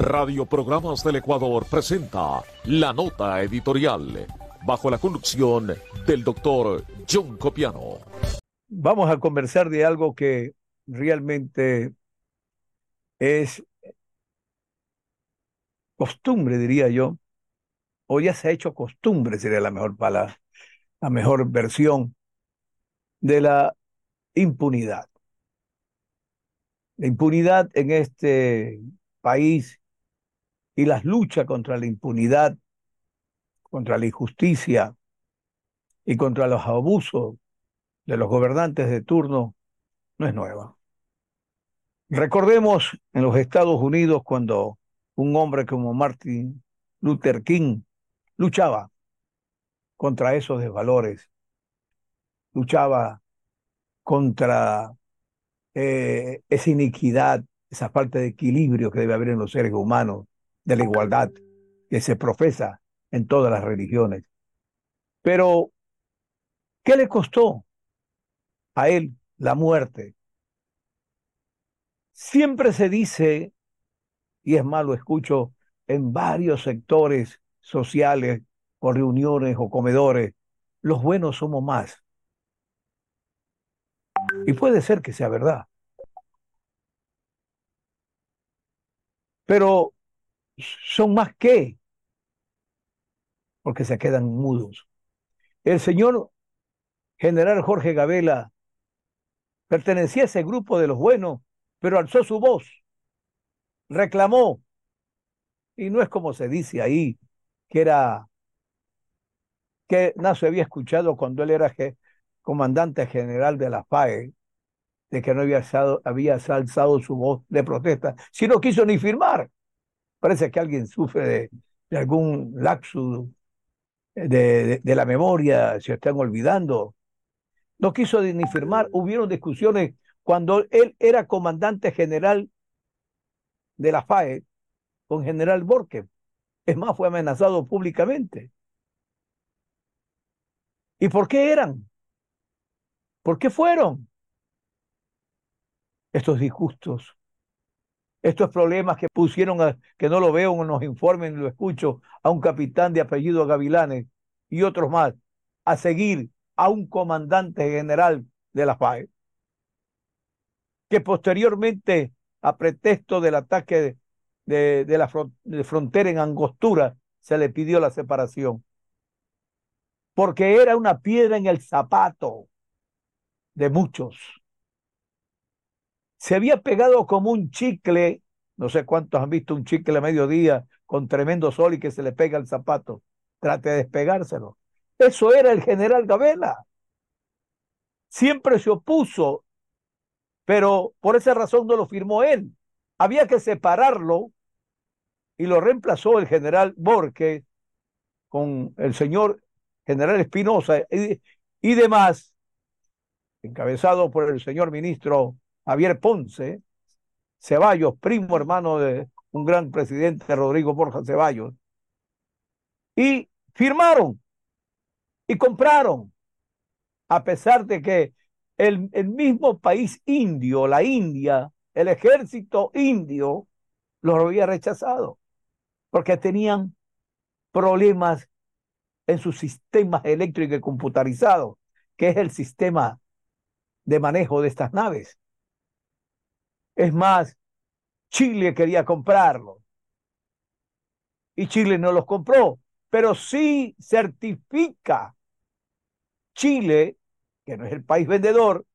Radio Programas del Ecuador presenta la nota editorial bajo la conducción del doctor John Copiano. Vamos a conversar de algo que realmente es costumbre, diría yo, o ya se ha hecho costumbre, sería la mejor palabra, la mejor versión de la impunidad. La impunidad en este país y las luchas contra la impunidad, contra la injusticia y contra los abusos de los gobernantes de turno no es nueva. Recordemos en los Estados Unidos cuando un hombre como Martin Luther King luchaba contra esos desvalores, luchaba contra eh, esa iniquidad, esa falta de equilibrio que debe haber en los seres humanos, de la igualdad que se profesa en todas las religiones. Pero, ¿qué le costó a él la muerte? Siempre se dice, y es malo escucho en varios sectores sociales, o reuniones o comedores, los buenos somos más. Y puede ser que sea verdad. Pero son más que, porque se quedan mudos. El señor general Jorge Gabela pertenecía a ese grupo de los buenos, pero alzó su voz, reclamó, y no es como se dice ahí, que era que no había escuchado cuando él era comandante general de la FAE, de que no había había alzado su voz de protesta, si no quiso ni firmar. Parece que alguien sufre de, algún lapsus eh, de, de, la memoria, se están olvidando. No quiso ni firmar, hubieron discusiones cuando él era comandante general de la FAE con general Borque. Es más, fue amenazado públicamente. ¿Y por qué eran? ¿Por qué fueron estos disgustos? estos problemas que pusieron, que no lo veo en los informes lo escucho, a un capitán de apellido Gavilanes y otros más, a seguir a un comandante general de la FAE, que posteriormente, a pretexto del ataque de, la frontera en Angostura, se le pidió la separación, porque era una piedra en el zapato de muchos se había pegado como un chicle, no sé cuántos han visto un chicle a mediodía con tremendo sol y que se le pega el zapato, trate de despegárselo. Eso era el general Gabela. Siempre se opuso, pero por esa razón no lo firmó él. Había que separarlo y lo reemplazó el general Borque con el señor general Espinosa y, y demás, encabezado por el señor ministro Javier Ponce, Ceballos, primo hermano de un gran presidente, Rodrigo Borja Ceballos. Y firmaron y compraron, a pesar de que el, mismo país indio, la India, el ejército indio, los había rechazado, porque tenían problemas en sus sistemas eléctricos y computarizados, que es el sistema de manejo de estas naves. Es más, Chile quería comprarlo y Chile no los compró, pero sí certifica Chile, que no es el país vendedor,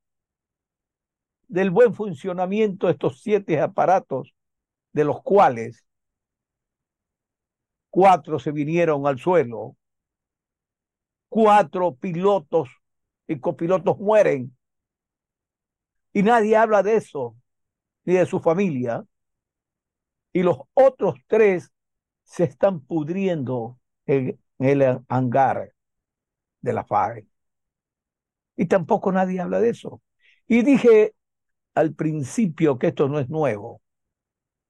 del buen funcionamiento de estos siete aparatos, de los cuales cuatro se vinieron al suelo, cuatro pilotos y copilotos mueren. Y nadie habla de eso ni de su familia. Y los otros tres se están pudriendo en, el hangar de la FAE. Y tampoco nadie habla de eso. Y dije al principio que esto no es nuevo.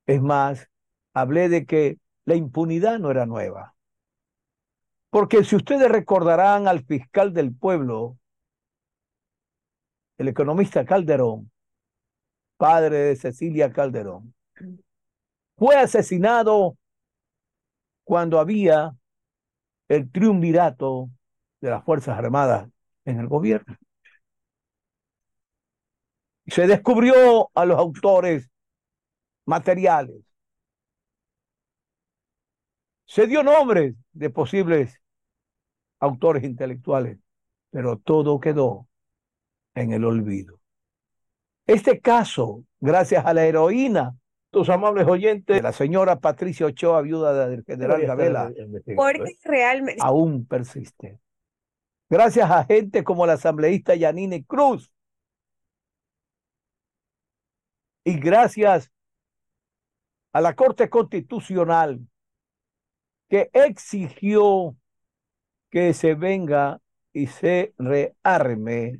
Es más, hablé de que la impunidad no era nueva. Porque si ustedes recordarán al fiscal del pueblo, el economista Calderón, padre de Cecilia Calderón. Fue asesinado cuando había el triunvirato de las Fuerzas Armadas en el gobierno. Se descubrió a los autores materiales. Se dio nombres de posibles autores intelectuales, pero todo quedó en el olvido. Este caso, gracias a la heroína, tus amables oyentes, la señora Patricia Ochoa, viuda del general Gabela, realmente aún persiste. Gracias a gente como la asambleísta Yanine Cruz. Y gracias a la Corte Constitucional que exigió que se venga y se rearme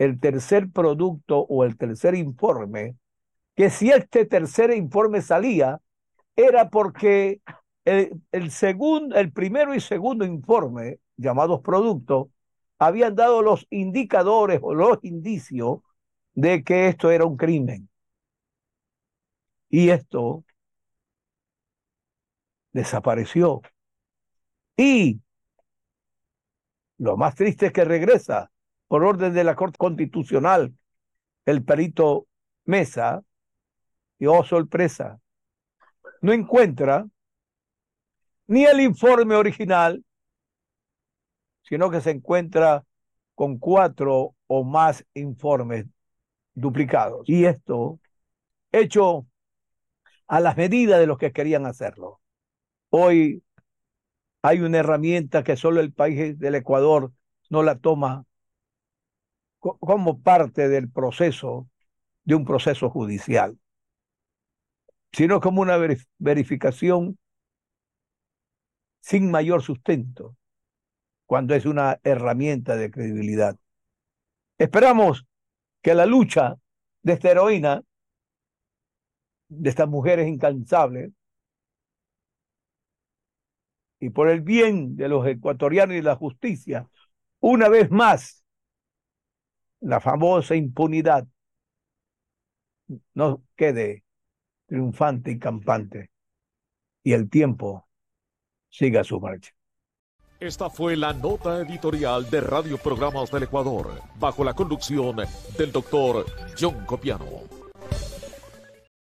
el tercer producto o el tercer informe, que si este tercer informe salía, era porque el, segundo, el primero y segundo informe, llamados productos, habían dado los indicadores o los indicios de que esto era un crimen. Y esto desapareció. Y lo más triste es que regresa por orden de la Corte Constitucional, el perito Mesa, y oh sorpresa, no encuentra ni el informe original, sino que se encuentra con cuatro o más informes duplicados. Y esto hecho a las medidas de los que querían hacerlo. Hoy hay una herramienta que solo el país del Ecuador no la toma como parte del proceso, de un proceso judicial, sino como una verificación sin mayor sustento, cuando es una herramienta de credibilidad. Esperamos que la lucha de esta heroína, de estas mujeres incansables, y por el bien de los ecuatorianos y la justicia, una vez más la famosa impunidad no quede triunfante y campante y el tiempo siga su marcha. Esta fue la nota editorial de Radio Programas del Ecuador, bajo la conducción del doctor John Copiano.